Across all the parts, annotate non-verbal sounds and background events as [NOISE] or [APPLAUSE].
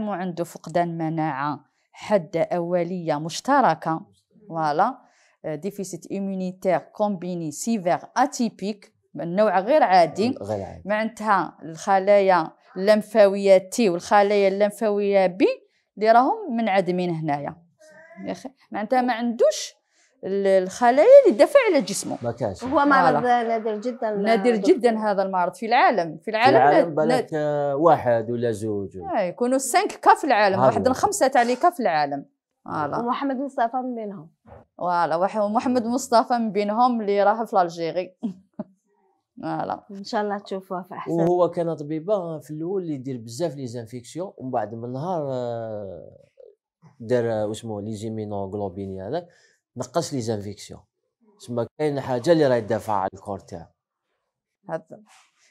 عنده فقدان مناعه حاده اوليه مشتركه فوالا ديفيسيت ايمونيتير كومبيني سيفير اتيبيك النوع غير عادي معناتها الخلايا اللمفاويه تي والخلايا اللمفاويه بي اللي راهم منعدمين هنايا معناتها ما عندوش الخلايا اللي تدافع على جسمه بكاشف. هو مرض نادر جدا نادر جدا هذا المرض في العالم في العالم, في العالم بالك واحد ولا زوج آه يكونوا 5 كا في العالم واحد الخمسة خمسه تاع لي كا في العالم فوالا ومحمد مصطفى من بينهم فوالا ومحمد مصطفى من بينهم اللي راه في الجيري [LAUGHS] فوالا ان شاء الله تشوفوها في احسن وهو كان طبيبه في الاول اللي يدير بزاف لي زانفيكسيون ومن بعد من نهار آه، دار لي آه، ليزيمينو جلوبيني هذاك نقص لي زانفيكسيون تسمى كاين حاجه اللي راهي تدافع على الكور تاعو هذا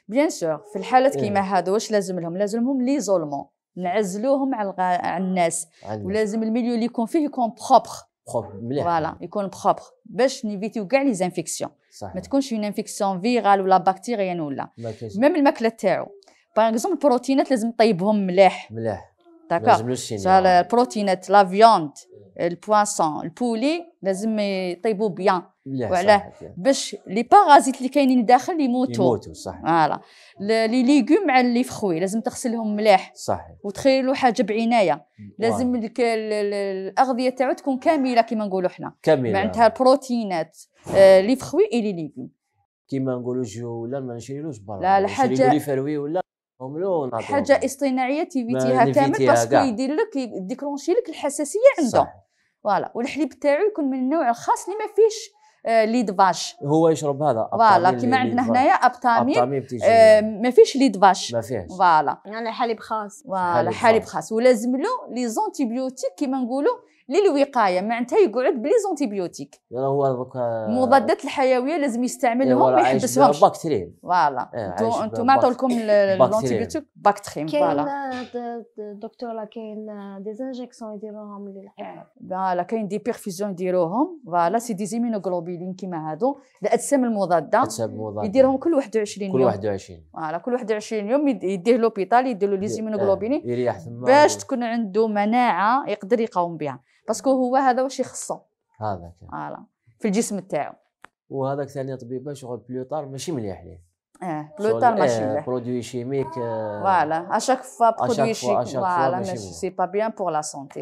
بيان سور في الحالات إيه. كيما هادو واش لازم لهم لازمهم ليزولمون نعزلوهم على, الغ... على الناس عندي. ولازم الميليو اللي يكون فيه يكون بروبر بروبر مليح فوالا يكون بروبر باش نيفيتيو كاع لي زانفيكسيون ما تكونش اون انفيكسيون فيرال ولا بكتيريان ولا ميم الماكله تاعو باغ اكزومبل البروتينات لازم طيبهم مليح مليح D'accord. Genre البروتينات لا فيوند البواسون البولي لازم يطيبوا بيان وعلاه باش لي بارازيت اللي كاينين داخل يموتوا يموتوا صح فوالا لي ليغوم على لي فخوي لازم تغسلهم مليح صح وتخيلوا حاجه بعنايه لازم الاغذيه تاعو تكون كامله كما نقولوا حنا كامله معناتها البروتينات لي فخوي اي لي ليغوم كيما نقولوا جو ولا ما نشريلوش برا لا الحاجه ولا وملون حاجه اصطناعيه تيفيتيها كامل باسكو يدير لك ديكرونشي لك الحساسيه عنده فوالا والحليب تاعو يكون من النوع الخاص اللي ما فيهش آه، ليد فاش هو يشرب هذا فوالا كيما عندنا هنايا ابتامين آه، ما فيش ليد فاش ما فيهش فوالا يعني حليب خاص فوالا حليب خاص ولازم له لي زونتيبيوتيك كيما نقولوا للوقايه معناتها يقعد بلي زونتيبيوتيك هو دوكا مضادات الحيويه لازم يستعملهم إيه، ما يحبسهمش باكتيرين فوالا إيه، انتم عطوا لكم الانتيبيوتيك باكترين فوالا دكتور كاين دي آه، زانجيكسيون يديروهم للحيوانات فوالا كاين دي بيرفيزيون يديروهم فوالا سي دي زيمينوغلوبيلين كيما هادو الاجسام المضاده يديرهم كل 21 يوم كل 21 فوالا كل 21 يوم يديه لوبيتال يدير له لي زيمينوغلوبيلين باش تكون عنده مناعه يقدر يقاوم بها باسكو هو هذا واش يخصه هذا فوالا في الجسم تاعو وهذاك ثاني طبيب شغل بلوطار ماشي مليح ليه اه بلوطار ماشي اه، مليح برودوي شيميك اه. فوالا اشاك فوا برودوي شيميك فوالا ماشي سي با بيان بور لا سونتي